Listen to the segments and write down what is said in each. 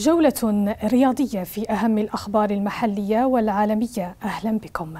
جولة رياضية في أهم الأخبار المحلية والعالمية أهلا بكم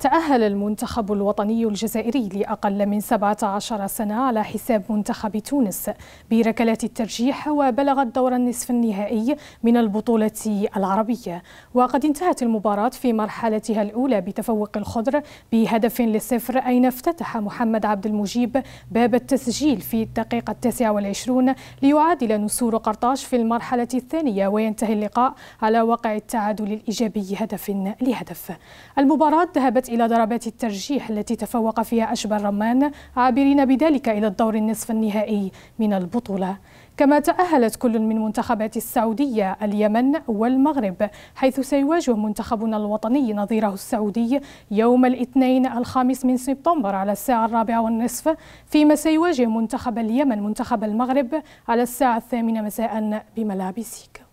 تأهل المنتخب الوطني الجزائري لأقل من 17 سنة على حساب منتخب تونس بركلات الترجيح وبلغ الدور النصف النهائي من البطولة العربية وقد انتهت المباراة في مرحلتها الأولى بتفوق الخضر بهدف لصفر أين افتتح محمد عبد المجيب باب التسجيل في الدقيقة 29 ليعادل نسور قرطاج في المرحلة الثانية وينتهي اللقاء على واقع التعادل الإيجابي هدف لهدف المباراة ذهبت إلى ضربات الترجيح التي تفوق فيها أشبى الرمان عابرين بذلك إلى الدور النصف النهائي من البطولة كما تأهلت كل من منتخبات السعودية اليمن والمغرب حيث سيواجه منتخبنا الوطني نظيره السعودي يوم الاثنين الخامس من سبتمبر على الساعة الرابعة والنصف فيما سيواجه منتخب اليمن منتخب المغرب على الساعة الثامنة مساء بملابسك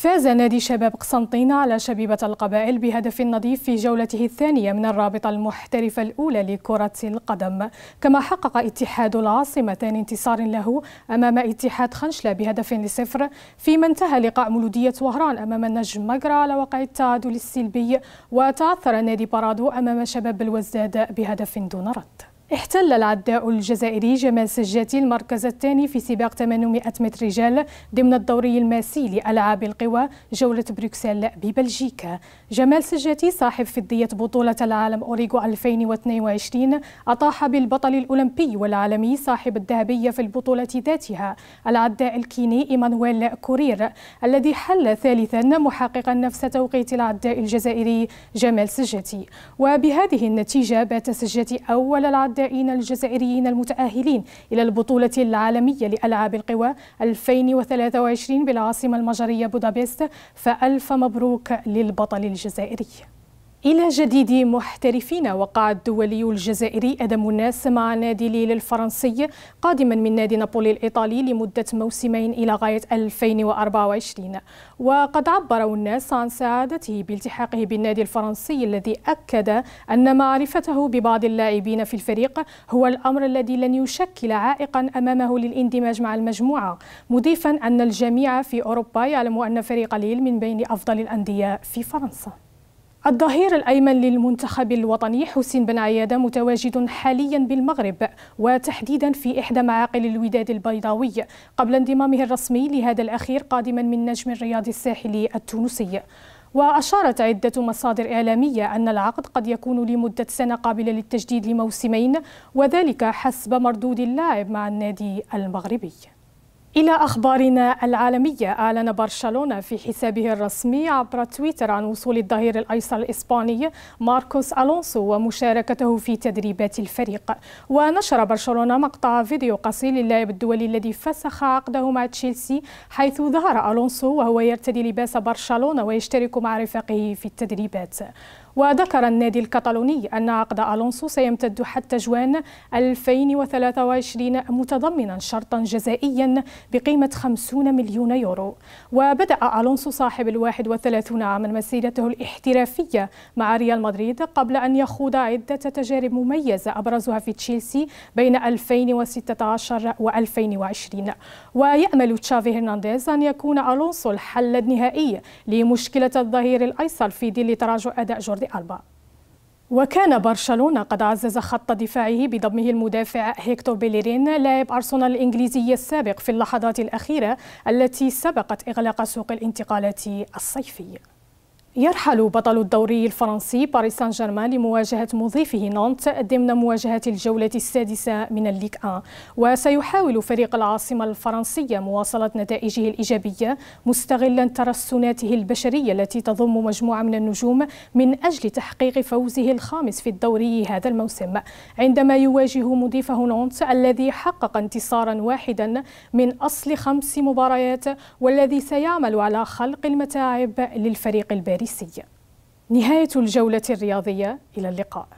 فاز نادي شباب قسنطينة على شبيبة القبائل بهدف نظيف في جولته الثانية من الرابطة المحترفة الأولى لكرة القدم كما حقق اتحاد العاصمة انتصار له أمام اتحاد خنشلة بهدف لصفر فيما انتهى لقاء مولودية وهران أمام النجم مقرى على وقع التعادل السلبي وتعثر نادي بارادو أمام شباب الوزداد بهدف دون رد احتل العداء الجزائري جمال سجاتي المركز الثاني في سباق 800 متر رجال ضمن الدوري الماسي لألعاب القوى جولة بروكسل ببلجيكا جمال سجاتي صاحب فضية بطولة العالم أوريغو 2022 أطاح بالبطل الأولمبي والعالمي صاحب الذهبية في البطولة ذاتها العداء الكيني إيمانويل كورير الذي حل ثالثا محققا نفس توقيت العداء الجزائري جمال سجاتي وبهذه النتيجة بات سجاتي أول العداء العدائين الجزائريين المتأهلين إلى البطولة العالمية لألعاب القوى 2023 بالعاصمة المجرية بودابست فألف مبروك للبطل الجزائري إلى جديد محترفين وقع الدولي الجزائري أدم الناس مع نادي ليل الفرنسي قادما من نادي نابولي الإيطالي لمدة موسمين إلى غاية 2024 وقد عبر الناس عن سعادته بالتحاقه بالنادي الفرنسي الذي أكد أن معرفته ببعض اللاعبين في الفريق هو الأمر الذي لن يشكل عائقا أمامه للاندماج مع المجموعة مضيفا أن الجميع في أوروبا يعلم أن فريق ليل من بين أفضل الأندية في فرنسا الظهير الأيمن للمنتخب الوطني حسين بن عيادة متواجد حاليا بالمغرب وتحديدا في إحدى معاقل الوداد البيضاوي قبل انضمامه الرسمي لهذا الأخير قادما من نجم الرياض الساحلي التونسي وأشارت عدة مصادر إعلامية أن العقد قد يكون لمدة سنة قابلة للتجديد لموسمين وذلك حسب مردود اللاعب مع النادي المغربي إلى أخبارنا العالمية أعلن برشلونة في حسابه الرسمي عبر تويتر عن وصول الظهير الأيسر الإسباني ماركوس ألونسو ومشاركته في تدريبات الفريق ونشر برشلونة مقطع فيديو قصير للاعب الدولي الذي فسخ عقده مع تشيلسي حيث ظهر ألونسو وهو يرتدي لباس برشلونة ويشترك مع رفاقه في التدريبات وذكر النادي الكتالوني أن عقد ألونسو سيمتد حتى جوان 2023 متضمنا شرطا جزائيا بقيمة 50 مليون يورو وبدأ ألونسو صاحب الواحد وثلاثون عاما مسيرته الاحترافية مع ريال مدريد قبل أن يخوض عدة تجارب مميزة أبرزها في تشيلسي بين 2016 و 2020 ويأمل تشافي هرنانديز أن يكون ألونسو الحل النهائي لمشكلة الظهير الأيسر في ظل تراجع أداء جوردي ألبا وكان برشلونة قد عزز خط دفاعه بضمه المدافع هيكتور بيليرين لاعب أرسنال الإنجليزي السابق في اللحظات الأخيرة التي سبقت إغلاق سوق الانتقالات الصيفي يرحل بطل الدوري الفرنسي باريس سان جيرمان لمواجهة مضيفه نانت ضمن مواجهة الجولة السادسة من الليك 1 وسيحاول فريق العاصمة الفرنسية مواصلة نتائجه الإيجابية مستغلا ترسناته البشرية التي تضم مجموعة من النجوم من أجل تحقيق فوزه الخامس في الدوري هذا الموسم عندما يواجه مضيفه نانت الذي حقق انتصارا واحدا من أصل خمس مباريات والذي سيعمل على خلق المتاعب للفريق الباري باريسي نهاية الجولة الرياضية إلى اللقاء